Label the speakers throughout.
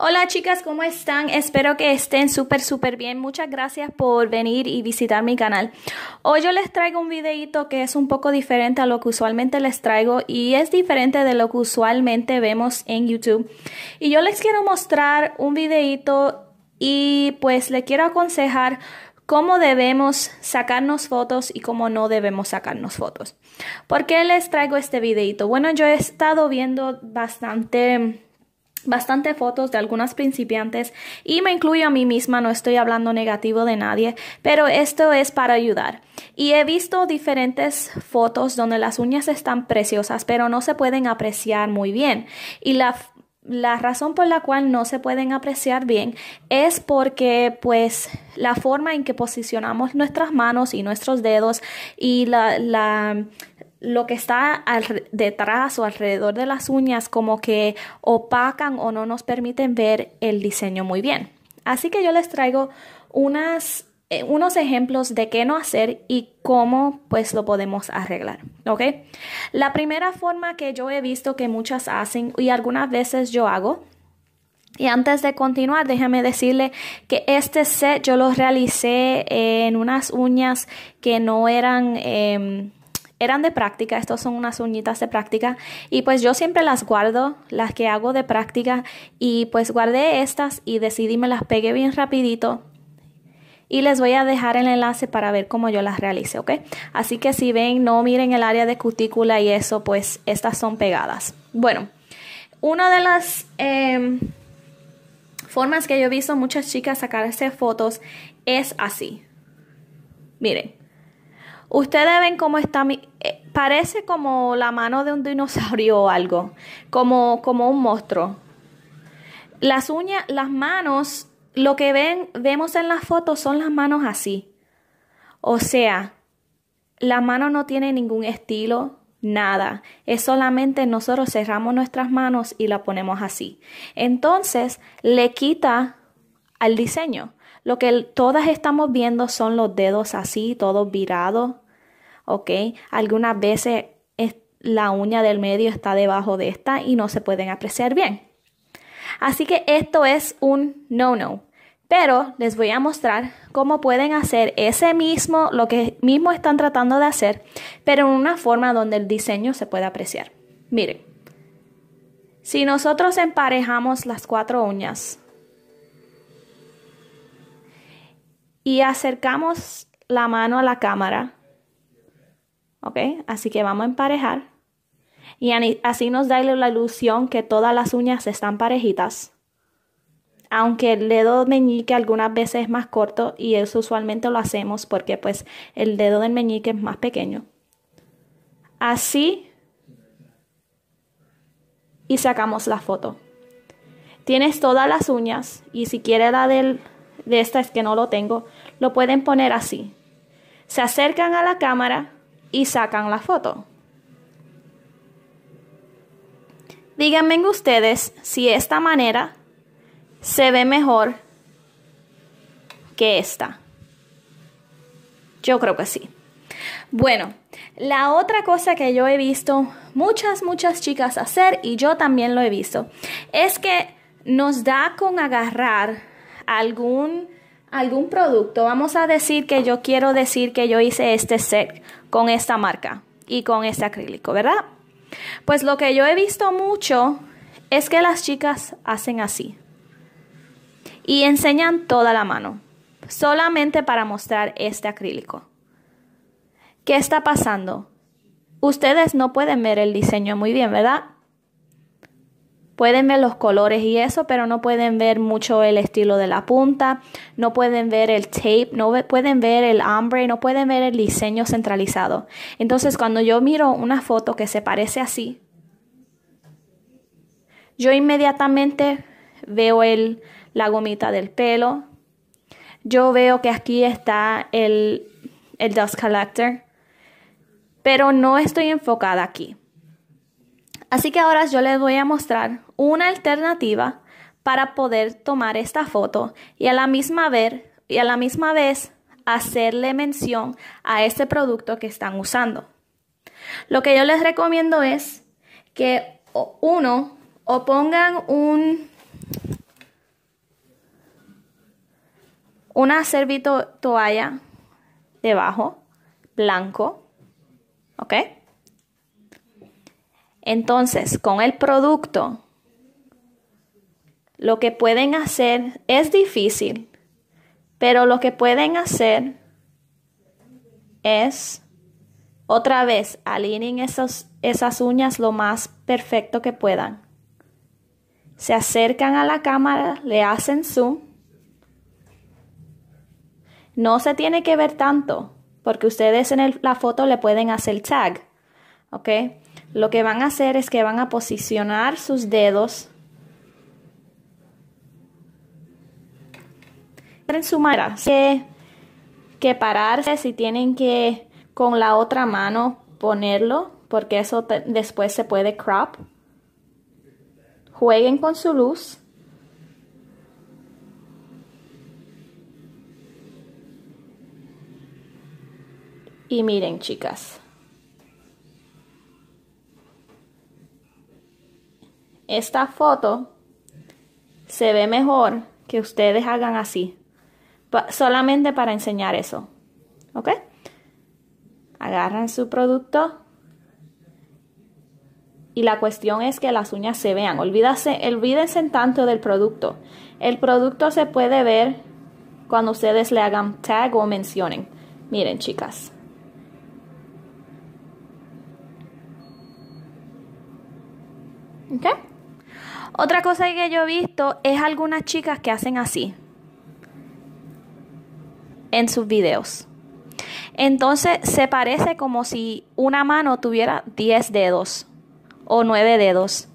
Speaker 1: Hola chicas, ¿cómo están? Espero que estén súper, súper bien. Muchas gracias por venir y visitar mi canal. Hoy yo les traigo un videito que es un poco diferente a lo que usualmente les traigo y es diferente de lo que usualmente vemos en YouTube. Y yo les quiero mostrar un videito y pues le quiero aconsejar cómo debemos sacarnos fotos y cómo no debemos sacarnos fotos. ¿Por qué les traigo este videito? Bueno, yo he estado viendo bastante bastante fotos de algunas principiantes y me incluyo a mí misma, no estoy hablando negativo de nadie, pero esto es para ayudar. Y he visto diferentes fotos donde las uñas están preciosas, pero no se pueden apreciar muy bien. Y la razón por la cual no se pueden apreciar bien es porque pues la forma en que posicionamos nuestras manos y nuestros dedos y la, la lo que está detrás o alrededor de las uñas como que opacan o no nos permiten ver el diseño muy bien. Así que yo les traigo unas, eh, unos ejemplos de qué no hacer y cómo pues lo podemos arreglar, ¿ok? La primera forma que yo he visto que muchas hacen y algunas veces yo hago y antes de continuar, déjame decirle que este set yo lo realicé en unas uñas que no eran em, eran de práctica, estos son unas uñitas de práctica y pues yo siempre las guardo, las que hago de práctica y pues guardé estas y decidí me las pegué bien rapidito y les voy a dejar el enlace para ver cómo yo las realice, ¿ok? Así que si ven, no miren el área de cutícula y eso, pues estas son pegadas. Bueno, una de las em, formas que yo he visto muchas chicas sacarse fotos es así. Miren. Ustedes ven cómo está mi... Eh, parece como la mano de un dinosaurio o algo, como, como un monstruo. Las uñas, las manos, lo que ven, vemos en las fotos son las manos así. O sea, la mano no tiene ningún estilo, nada. Es solamente nosotros cerramos nuestras manos y la ponemos así. Entonces, le quita al diseño. Lo que todas estamos viendo son los dedos así, todos virados, ¿ok? Algunas veces la uña del medio está debajo de esta y no se pueden apreciar bien. Así que esto es un no-no. Pero les voy a mostrar cómo pueden hacer ese mismo, lo que mismo están tratando de hacer, pero en una forma donde el diseño se pueda apreciar. Miren, si nosotros emparejamos las cuatro uñas y acercamos la mano a la cámara, ¿Ok? Así que vamos a emparejar. Y así nos da la ilusión que todas las uñas están parejitas. Aunque el dedo meñique algunas veces es más corto y eso usualmente lo hacemos porque pues el dedo del meñique es más pequeño. Así y sacamos la foto. Tienes todas las uñas y si quieres la del, de estas es que no lo tengo, lo pueden poner así. Se acercan a la cámara y sacan la foto. Díganme ustedes si esta manera se ve mejor que esta. Yo creo que sí. Bueno, la otra cosa que yo he visto muchas, muchas chicas hacer, y yo también lo he visto, es que nos da con agarrar algún algún producto, vamos a decir que yo quiero decir que yo hice este set con esta marca y con este acrílico, ¿verdad? Pues lo que yo he visto mucho es que las chicas hacen así y enseñan toda la mano, solamente para mostrar este acrílico. ¿Qué está pasando? Ustedes no pueden ver el diseño muy bien, ¿verdad? Pueden ver los colores y eso, pero no pueden ver mucho el estilo de la punta, no pueden ver el tape, no pueden ver el ombre, no pueden ver el diseño centralizado. Entonces, cuando yo miro una foto que se parece así, yo inmediatamente veo el, la gomita del pelo, yo veo que aquí está el, el dust collector, pero no estoy enfocada aquí. Así que ahora yo les voy a mostrar una alternativa para poder tomar esta foto y a la misma vez, y a la misma vez hacerle mención a este producto que están usando. Lo que yo les recomiendo es que uno o pongan un una servito toalla debajo blanco, ¿ok? Entonces, con el producto, lo que pueden hacer es difícil, pero lo que pueden hacer es, otra vez, alineen esas uñas lo más perfecto que puedan. Se acercan a la cámara, le hacen zoom. No se tiene que ver tanto, porque ustedes en la foto le pueden hacer tag, ¿ok? lo que van a hacer es que van a posicionar sus dedos en su mano. Que, que pararse si tienen que con la otra mano ponerlo, porque eso después se puede crop. Jueguen con su luz. Y miren, chicas. Esta foto se ve mejor que ustedes hagan así, solamente para enseñar eso. ¿Ok? Agarran su producto y la cuestión es que las uñas se vean. olvídense tanto del producto. El producto se puede ver cuando ustedes le hagan tag o mencionen. Miren, chicas. ¿Ok? Otra cosa que yo he visto es algunas chicas que hacen así en sus videos. Entonces se parece como si una mano tuviera 10 dedos o 9 dedos.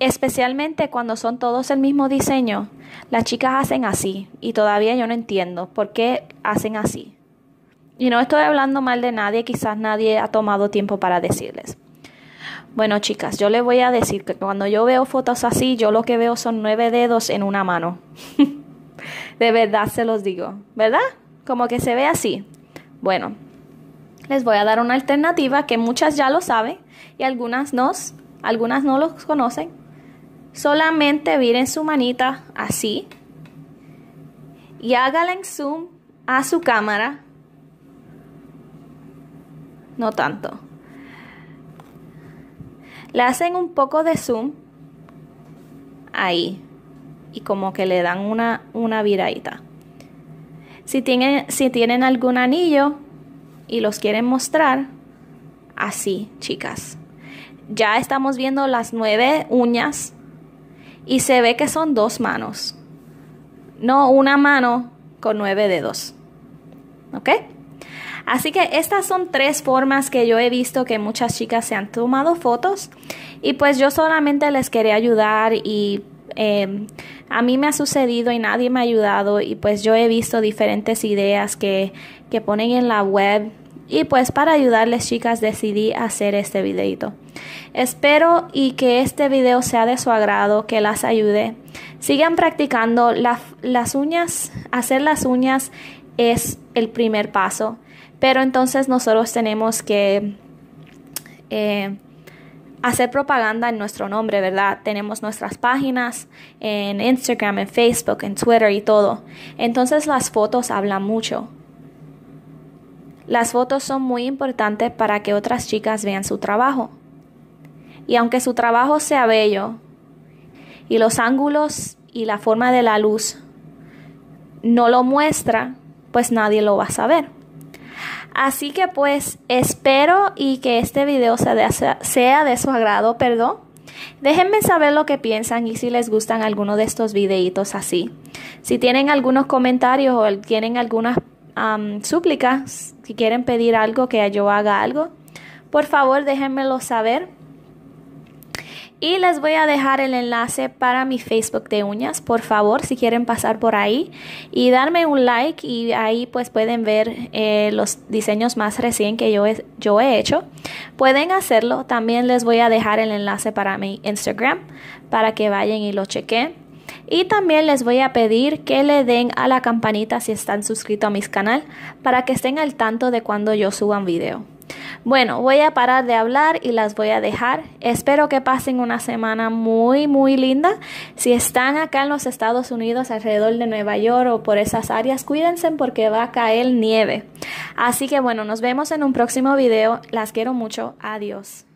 Speaker 1: Especialmente cuando son todos el mismo diseño, las chicas hacen así y todavía yo no entiendo por qué hacen así. Y no estoy hablando mal de nadie, quizás nadie ha tomado tiempo para decirles. Bueno, chicas, yo les voy a decir que cuando yo veo fotos así, yo lo que veo son nueve dedos en una mano. de verdad se los digo, ¿verdad? Como que se ve así. Bueno, les voy a dar una alternativa que muchas ya lo saben y algunas no, algunas no los conocen. Solamente miren su manita así y hágala zoom a su cámara. No tanto. Le hacen un poco de zoom ahí y como que le dan una, una viradita. Si tienen, si tienen algún anillo y los quieren mostrar, así, chicas. Ya estamos viendo las nueve uñas y se ve que son dos manos. No una mano con nueve dedos. ¿Ok? Así que estas son tres formas que yo he visto que muchas chicas se han tomado fotos y pues yo solamente les quería ayudar y eh, a mí me ha sucedido y nadie me ha ayudado y pues yo he visto diferentes ideas que, ponen en la web y pues para ayudarles chicas decidí hacer este videito. Espero y que este video sea de su agrado, que las ayude. Sigan practicando las uñas, hacer las uñas es el primer paso. Pero entonces nosotros tenemos que eh, hacer propaganda en nuestro nombre, ¿verdad? Tenemos nuestras páginas en Instagram, en Facebook, en Twitter y todo. Entonces las fotos hablan mucho. Las fotos son muy importantes para que otras chicas vean su trabajo. Y aunque su trabajo sea bello, y los ángulos y la forma de la luz no lo muestra, pues nadie lo va a saber. Así que pues espero y que este video sea de, su agrado, perdón. Déjenme saber lo que piensan y si les gustan alguno de estos videitos así. Si tienen algunos comentarios o tienen algunas súplicas, si quieren pedir algo, que yo haga algo, por favor déjenmelo saber. Y les voy a dejar el enlace para mi Facebook de uñas, por favor, si quieren pasar por ahí y darme un like y ahí pues pueden ver eh, los diseños más recién que yo he, yo he hecho. Pueden hacerlo, también les voy a dejar el enlace para mi Instagram para que vayan y lo chequen. Y también les voy a pedir que le den a la campanita si están suscritos a mi canal para que estén al tanto de cuando yo suba un video. Bueno, voy a parar de hablar y las voy a dejar. Espero que pasen una semana muy, muy linda. Si están acá en los Estados Unidos, alrededor de Nueva York o por esas áreas, cuídense porque va a caer nieve. Así que bueno, nos vemos en un próximo video. Las quiero mucho. Adiós.